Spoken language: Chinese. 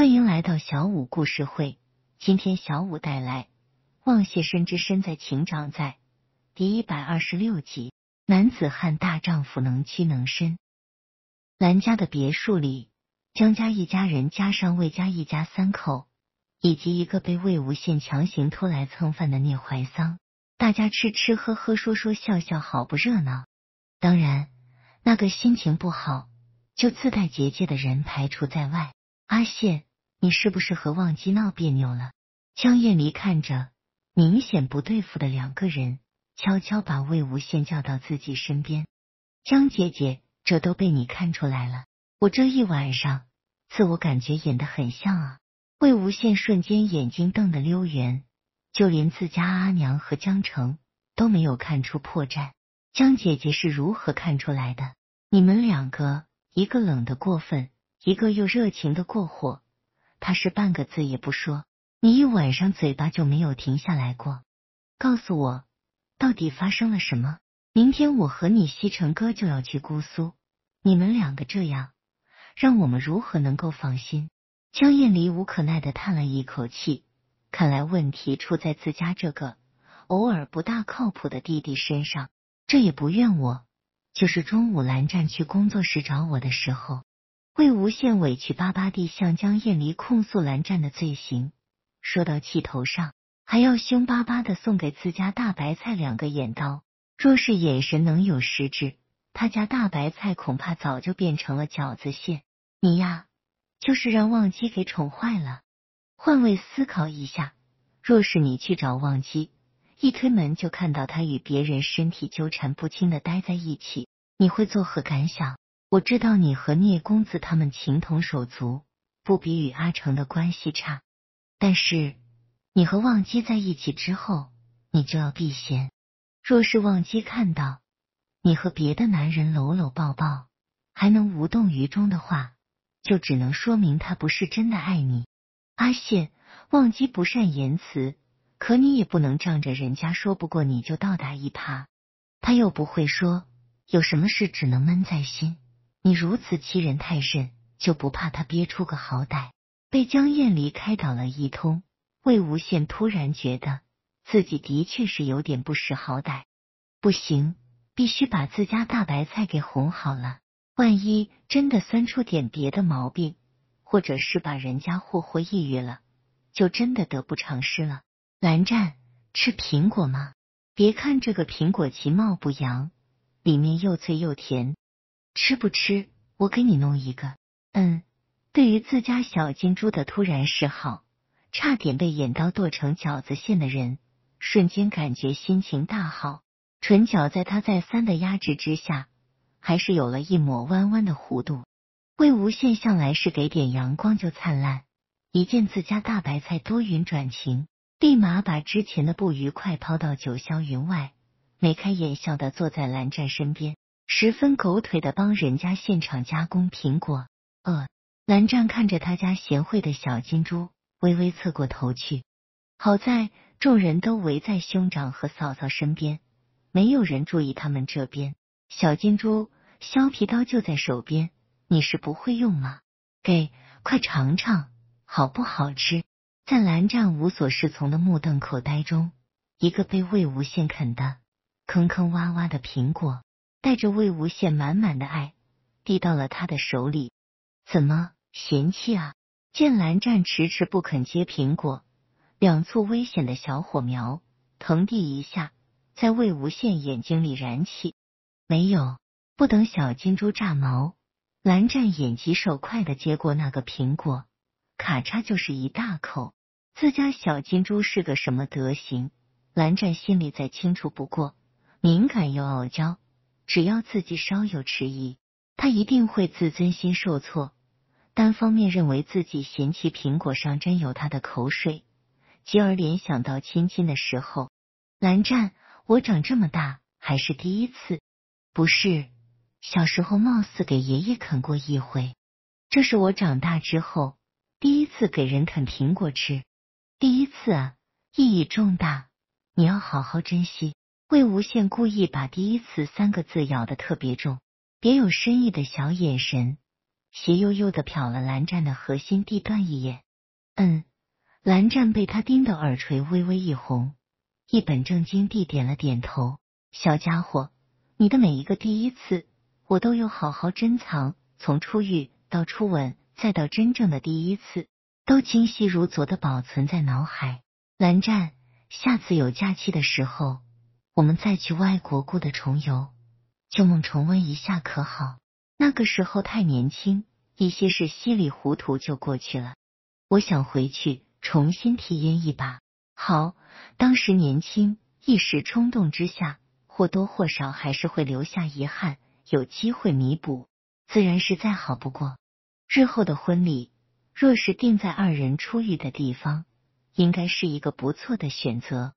欢迎来到小五故事会。今天小五带来《望谢深知身在情长在》第一百二十六集。男子汉大丈夫，能屈能伸。兰家的别墅里，江家一家人加上魏家一家三口，以及一个被魏无羡强行拖来蹭饭的聂怀桑，大家吃吃喝喝，说说笑笑，好不热闹。当然，那个心情不好就自带结界的人排除在外。阿羡。你是不是和忘机闹别扭了？江艳离看着明显不对付的两个人，悄悄把魏无羡叫到自己身边。江姐姐，这都被你看出来了，我这一晚上自我感觉演的很像啊！魏无羡瞬间眼睛瞪得溜圆，就连自家阿娘和江澄都没有看出破绽。江姐姐是如何看出来的？你们两个，一个冷的过分，一个又热情的过火。他是半个字也不说，你一晚上嘴巴就没有停下来过。告诉我，到底发生了什么？明天我和你西城哥就要去姑苏，你们两个这样，让我们如何能够放心？江艳离无可奈的叹了一口气，看来问题出在自家这个偶尔不大靠谱的弟弟身上。这也不怨我，就是中午蓝湛去工作室找我的时候。魏无羡委屈巴巴地向江厌离控诉蓝湛的罪行，说到气头上，还要凶巴巴的送给自家大白菜两个眼刀。若是眼神能有实质，他家大白菜恐怕早就变成了饺子馅。你呀，就是让忘机给宠坏了。换位思考一下，若是你去找忘机，一推门就看到他与别人身体纠缠不清的待在一起，你会作何感想？我知道你和聂公子他们情同手足，不比与阿成的关系差。但是你和忘机在一起之后，你就要避嫌。若是忘机看到你和别的男人搂搂抱抱，还能无动于衷的话，就只能说明他不是真的爱你。阿羡，忘机不善言辞，可你也不能仗着人家说不过你就倒打一耙。他又不会说，有什么事只能闷在心。你如此欺人太甚，就不怕他憋出个好歹？被江艳离开导了一通，魏无羡突然觉得自己的确是有点不识好歹。不行，必须把自家大白菜给哄好了。万一真的酸出点别的毛病，或者是把人家霍霍抑郁了，就真的得不偿失了。蓝湛，吃苹果吗？别看这个苹果其貌不扬，里面又脆又甜。吃不吃？我给你弄一个。嗯，对于自家小金猪的突然示好，差点被眼刀剁成饺子馅的人，瞬间感觉心情大好，唇角在他再三的压制之下，还是有了一抹弯弯的弧度。魏无羡向来是给点阳光就灿烂，一见自家大白菜多云转晴，立马把之前的不愉快抛到九霄云外，眉开眼笑的坐在蓝湛身边。十分狗腿的帮人家现场加工苹果。呃，蓝湛看着他家贤惠的小金猪，微微侧过头去。好在众人都围在兄长和嫂嫂身边，没有人注意他们这边。小金猪，削皮刀就在手边，你是不会用吗？给，快尝尝，好不好吃？在蓝湛无所适从的目瞪口呆中，一个被魏无羡啃的坑坑洼洼的苹果。带着魏无羡满满的爱，递到了他的手里。怎么嫌弃啊？见蓝湛迟迟不肯接苹果，两簇危险的小火苗腾地一下在魏无羡眼睛里燃起。没有，不等小金猪炸毛，蓝湛眼疾手快的接过那个苹果，咔嚓就是一大口。自家小金猪是个什么德行，蓝湛心里再清楚不过，敏感又傲娇。只要自己稍有迟疑，他一定会自尊心受挫，单方面认为自己嫌弃苹果上沾有他的口水，继而联想到亲亲的时候。蓝湛，我长这么大还是第一次，不是？小时候貌似给爷爷啃过一回，这是我长大之后第一次给人啃苹果吃，第一次啊，意义重大，你要好好珍惜。魏无羡故意把“第一次”三个字咬得特别重，别有深意的小眼神，斜悠悠的瞟了蓝湛的核心地段一眼。嗯，蓝湛被他盯得耳垂微微一红，一本正经地点了点头。小家伙，你的每一个第一次，我都有好好珍藏，从初遇到初吻，再到真正的第一次，都清晰如昨的保存在脑海。蓝湛，下次有假期的时候。我们再去外国故的重游，旧梦重温一下可好？那个时候太年轻，一些事稀里糊涂就过去了。我想回去重新体验一把。好，当时年轻，一时冲动之下，或多或少还是会留下遗憾。有机会弥补，自然是再好不过。日后的婚礼若是定在二人初遇的地方，应该是一个不错的选择。